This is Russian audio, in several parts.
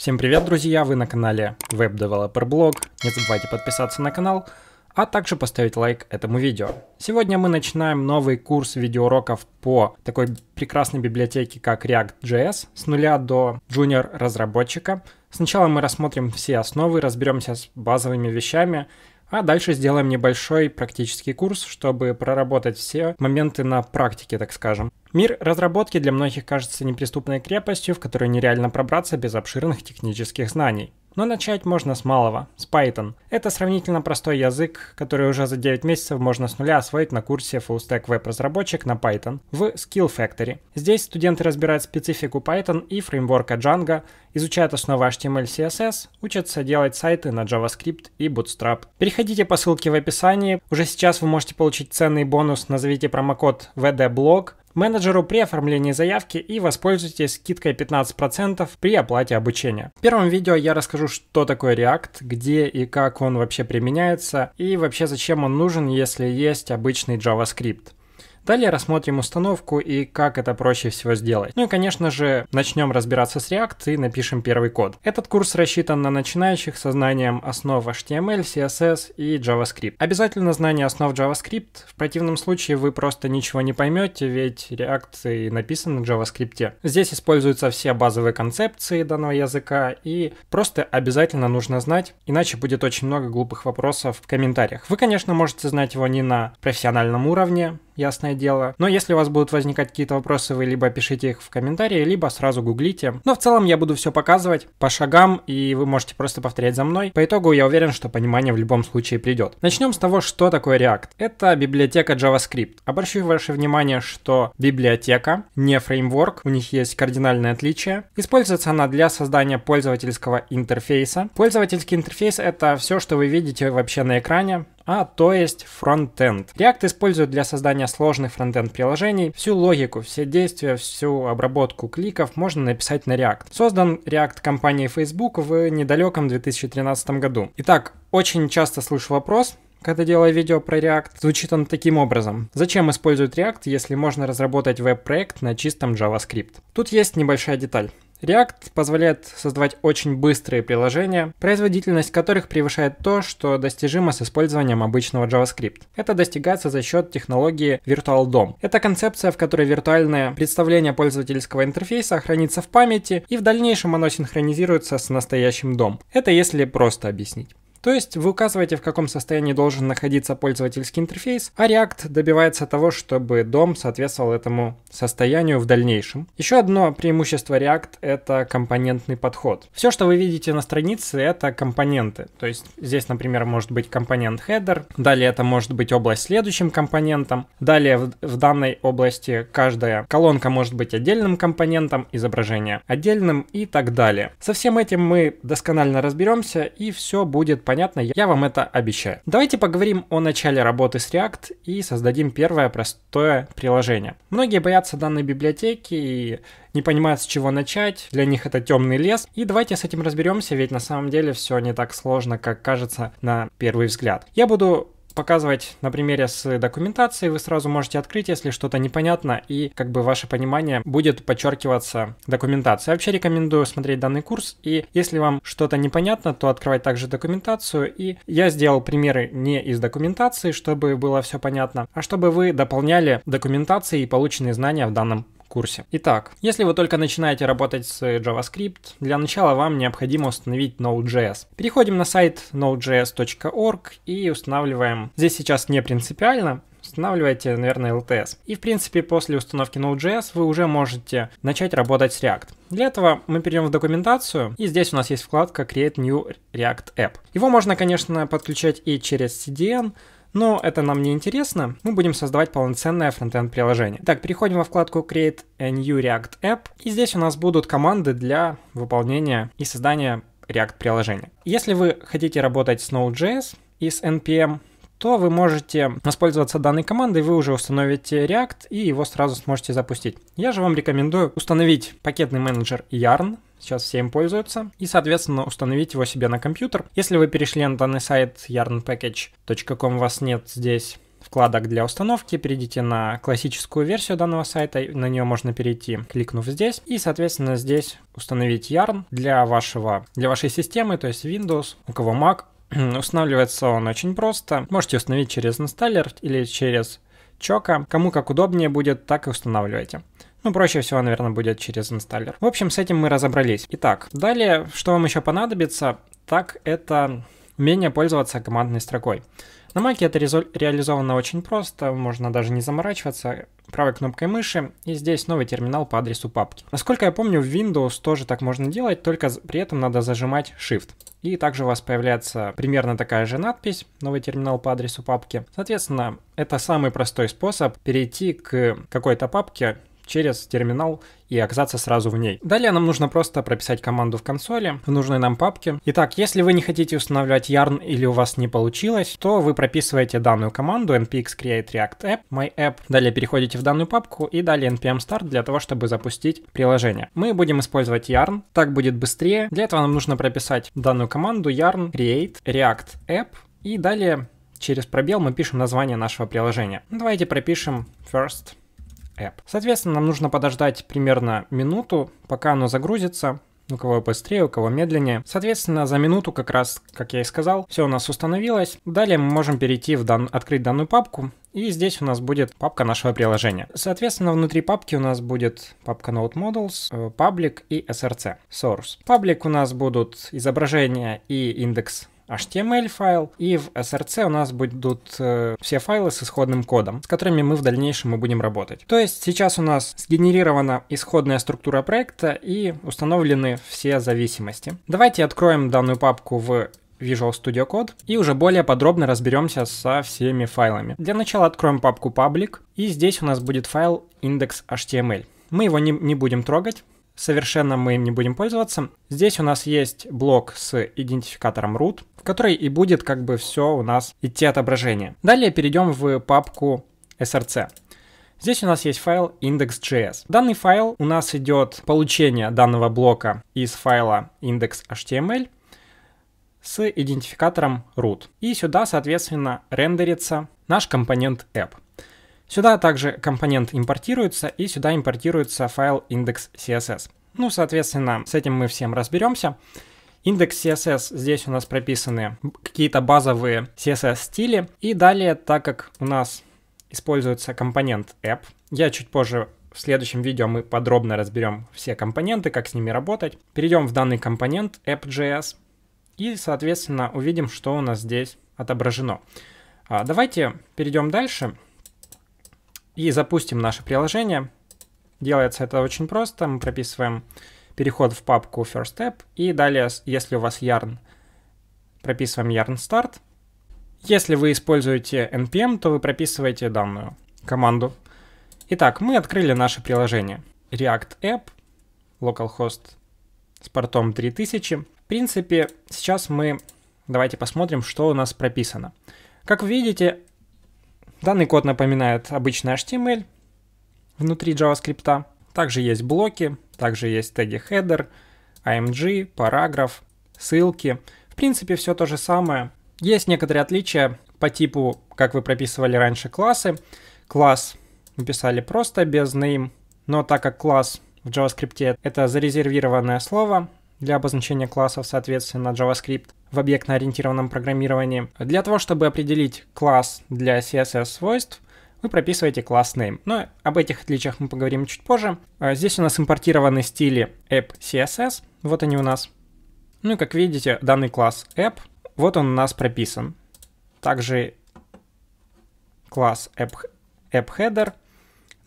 Всем привет, друзья! Вы на канале Web Developer Blog. Не забывайте подписаться на канал, а также поставить лайк этому видео. Сегодня мы начинаем новый курс видеоуроков по такой прекрасной библиотеке, как React.js, с нуля до junior-разработчика. Сначала мы рассмотрим все основы, разберемся с базовыми вещами, а дальше сделаем небольшой практический курс, чтобы проработать все моменты на практике, так скажем. Мир разработки для многих кажется неприступной крепостью, в которую нереально пробраться без обширных технических знаний. Но начать можно с малого, с Python. Это сравнительно простой язык, который уже за 9 месяцев можно с нуля освоить на курсе Full Stack Web разработчик на Python в Skill Factory. Здесь студенты разбирают специфику Python и фреймворка Django, изучают основы HTML, CSS, учатся делать сайты на JavaScript и Bootstrap. Переходите по ссылке в описании. Уже сейчас вы можете получить ценный бонус, назовите промокод VDBLOG менеджеру при оформлении заявки и воспользуйтесь скидкой 15% при оплате обучения. В первом видео я расскажу, что такое React, где и как он вообще применяется, и вообще зачем он нужен, если есть обычный JavaScript. Далее рассмотрим установку и как это проще всего сделать. Ну и, конечно же, начнем разбираться с React и напишем первый код. Этот курс рассчитан на начинающих со знанием основ HTML, CSS и JavaScript. Обязательно знание основ JavaScript, в противном случае вы просто ничего не поймете, ведь React и написан на JavaScript. Здесь используются все базовые концепции данного языка и просто обязательно нужно знать, иначе будет очень много глупых вопросов в комментариях. Вы, конечно, можете знать его не на профессиональном уровне, ясное дело. Но если у вас будут возникать какие-то вопросы, вы либо пишите их в комментарии, либо сразу гуглите. Но в целом я буду все показывать по шагам, и вы можете просто повторять за мной. По итогу я уверен, что понимание в любом случае придет. Начнем с того, что такое React. Это библиотека JavaScript. Обращу ваше внимание, что библиотека, не фреймворк, у них есть кардинальное отличие. Используется она для создания пользовательского интерфейса. Пользовательский интерфейс — это все, что вы видите вообще на экране а то есть фронтенд. React использует для создания сложных фронтенд приложений всю логику, все действия, всю обработку кликов можно написать на React. Создан React компанией Facebook в недалеком 2013 году. Итак, очень часто слышу вопрос, когда делаю видео про React, звучит он таким образом. Зачем использовать React, если можно разработать веб-проект на чистом JavaScript? Тут есть небольшая деталь. React позволяет создавать очень быстрые приложения, производительность которых превышает то, что достижимо с использованием обычного JavaScript. Это достигается за счет технологии Virtual DOM. Это концепция, в которой виртуальное представление пользовательского интерфейса хранится в памяти и в дальнейшем оно синхронизируется с настоящим DOM. Это если просто объяснить. То есть вы указываете, в каком состоянии должен находиться пользовательский интерфейс, а React добивается того, чтобы дом соответствовал этому состоянию в дальнейшем. Еще одно преимущество React — это компонентный подход. Все, что вы видите на странице, это компоненты. То есть здесь, например, может быть компонент header, далее это может быть область следующим компонентом, далее в, в данной области каждая колонка может быть отдельным компонентом, изображения, отдельным и так далее. Со всем этим мы досконально разберемся, и все будет понятно, я вам это обещаю. Давайте поговорим о начале работы с React и создадим первое простое приложение. Многие боятся данной библиотеки и не понимают, с чего начать, для них это темный лес. И давайте с этим разберемся, ведь на самом деле все не так сложно, как кажется на первый взгляд. Я буду показывать на примере с документацией. Вы сразу можете открыть, если что-то непонятно, и как бы ваше понимание будет подчеркиваться документацией. Вообще рекомендую смотреть данный курс, и если вам что-то непонятно, то открывать также документацию. И я сделал примеры не из документации, чтобы было все понятно, а чтобы вы дополняли документации и полученные знания в данном курсе. Итак, если вы только начинаете работать с JavaScript, для начала вам необходимо установить Node.js. Переходим на сайт nodejs.org и устанавливаем, здесь сейчас не принципиально, устанавливаете, наверное, LTS. И, в принципе, после установки Node.js вы уже можете начать работать с React. Для этого мы перейдем в документацию, и здесь у нас есть вкладка Create New React App. Его можно, конечно, подключать и через CDN, но это нам не интересно. Мы будем создавать полноценное фронтенд приложение. Так, переходим во вкладку Create a New React App, и здесь у нас будут команды для выполнения и создания React приложения. Если вы хотите работать с Node.js и с NPM, то вы можете воспользоваться данной командой, вы уже установите React и его сразу сможете запустить. Я же вам рекомендую установить пакетный менеджер Yarn, сейчас все им пользуются, и, соответственно, установить его себе на компьютер. Если вы перешли на данный сайт yarnpackage.com, у вас нет здесь вкладок для установки, перейдите на классическую версию данного сайта, на нее можно перейти, кликнув здесь, и, соответственно, здесь установить Yarn для, вашего, для вашей системы, то есть Windows, у кого Mac, Устанавливается он очень просто. Можете установить через инсталлер или через чока. Кому как удобнее будет, так и устанавливайте. Ну, проще всего, наверное, будет через инсталлер. В общем, с этим мы разобрались. Итак, далее, что вам еще понадобится, так это умение пользоваться командной строкой. На Mac это реализовано очень просто, можно даже не заморачиваться правой кнопкой мыши, и здесь новый терминал по адресу папки. Насколько я помню, в Windows тоже так можно делать, только при этом надо зажимать Shift. И также у вас появляется примерно такая же надпись «Новый терминал по адресу папки». Соответственно, это самый простой способ перейти к какой-то папке через терминал и оказаться сразу в ней. Далее нам нужно просто прописать команду в консоли в нужной нам папке. Итак, если вы не хотите устанавливать Yarn или у вас не получилось, то вы прописываете данную команду npx create react app, my app, далее переходите в данную папку и далее npm start для того, чтобы запустить приложение. Мы будем использовать Yarn, так будет быстрее. Для этого нам нужно прописать данную команду yarn create react app и далее через пробел мы пишем название нашего приложения. Давайте пропишем first App. Соответственно, нам нужно подождать примерно минуту, пока оно загрузится, у кого быстрее, у кого медленнее. Соответственно, за минуту как раз, как я и сказал, все у нас установилось. Далее мы можем перейти в дан... открыть данную папку, и здесь у нас будет папка нашего приложения. Соответственно, внутри папки у нас будет папка Node Models, э, Public и SRC, Source. Public у нас будут изображения и индекс HTML-файл, и в SRC у нас будут э, все файлы с исходным кодом, с которыми мы в дальнейшем мы будем работать. То есть сейчас у нас сгенерирована исходная структура проекта и установлены все зависимости. Давайте откроем данную папку в Visual Studio Code и уже более подробно разберемся со всеми файлами. Для начала откроем папку public и здесь у нас будет файл index.html. Мы его не, не будем трогать, совершенно мы им не будем пользоваться. Здесь у нас есть блок с идентификатором root, в который и будет как бы все у нас идти отображение. Далее перейдем в папку src. Здесь у нас есть файл index.js. Данный файл у нас идет получение данного блока из файла index.html с идентификатором root. И сюда, соответственно, рендерится наш компонент app. Сюда также компонент импортируется, и сюда импортируется файл index.css. Ну, соответственно, с этим мы всем разберемся. Индекс CSS здесь у нас прописаны какие-то базовые CSS стили. И далее, так как у нас используется компонент app, я чуть позже в следующем видео мы подробно разберем все компоненты, как с ними работать. Перейдем в данный компонент app.js и, соответственно, увидим, что у нас здесь отображено. А, давайте перейдем дальше и запустим наше приложение. Делается это очень просто. Мы прописываем переход в папку First Step и далее, если у вас Yarn, прописываем Yarn Start. Если вы используете npm, то вы прописываете данную команду. Итак, мы открыли наше приложение. React App, localhost с портом 3000. В принципе, сейчас мы давайте посмотрим, что у нас прописано. Как вы видите, Данный код напоминает обычный HTML внутри JavaScript. Также есть блоки, также есть теги header, img, параграф, ссылки. В принципе, все то же самое. Есть некоторые отличия по типу, как вы прописывали раньше классы. Класс написали просто без name, но так как класс в JavaScript это зарезервированное слово, для обозначения классов, соответственно, JavaScript в объектно-ориентированном программировании. Для того, чтобы определить класс для CSS-свойств, вы прописываете класс name. Но об этих отличиях мы поговорим чуть позже. А, здесь у нас импортированы стили app.css, вот они у нас. Ну и как видите, данный класс app, вот он у нас прописан. Также класс app, app header,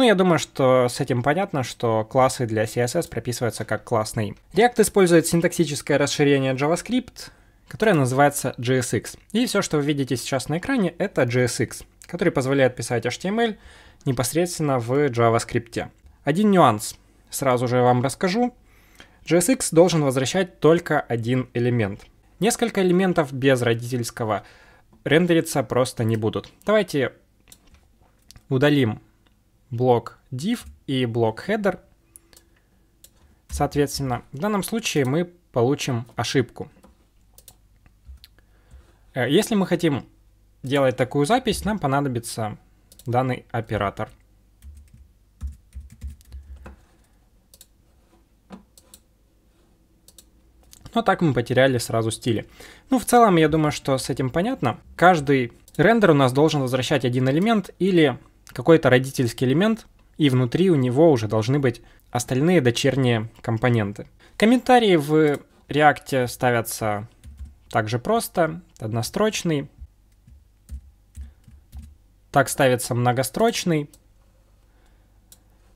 ну, я думаю, что с этим понятно, что классы для CSS прописываются как классный. React использует синтаксическое расширение JavaScript, которое называется JSX. И все, что вы видите сейчас на экране, это JSX, который позволяет писать HTML непосредственно в JavaScript. Один нюанс сразу же вам расскажу. JSX должен возвращать только один элемент. Несколько элементов без родительского рендериться просто не будут. Давайте удалим блок div и блок header. Соответственно, в данном случае мы получим ошибку. Э, если мы хотим делать такую запись, нам понадобится данный оператор. Но так мы потеряли сразу стили. Ну, в целом, я думаю, что с этим понятно. Каждый рендер у нас должен возвращать один элемент или какой-то родительский элемент, и внутри у него уже должны быть остальные дочерние компоненты. Комментарии в React ставятся также просто, однострочный. Так ставится многострочный.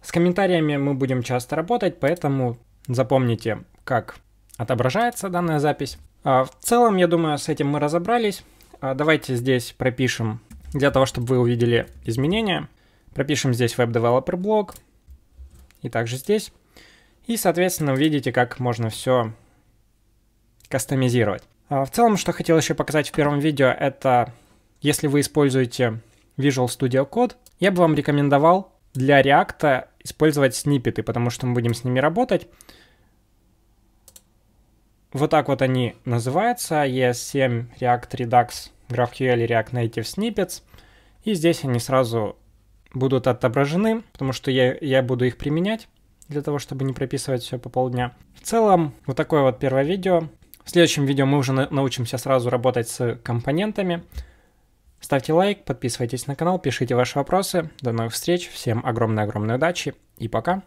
С комментариями мы будем часто работать, поэтому запомните, как отображается данная запись. А, в целом, я думаю, с этим мы разобрались. А, давайте здесь пропишем для того, чтобы вы увидели изменения, пропишем здесь Web Developer блок и также здесь. И, соответственно, увидите, как можно все кастомизировать. А, в целом, что хотел еще показать в первом видео, это если вы используете Visual Studio Code, я бы вам рекомендовал для React а использовать сниппеты, потому что мы будем с ними работать. Вот так вот они называются, ES7 React Redux GraphQL и React Native Snippets. И здесь они сразу будут отображены, потому что я, я буду их применять для того, чтобы не прописывать все по полдня. В целом, вот такое вот первое видео. В следующем видео мы уже научимся сразу работать с компонентами. Ставьте лайк, подписывайтесь на канал, пишите ваши вопросы. До новых встреч, всем огромной-огромной удачи и пока!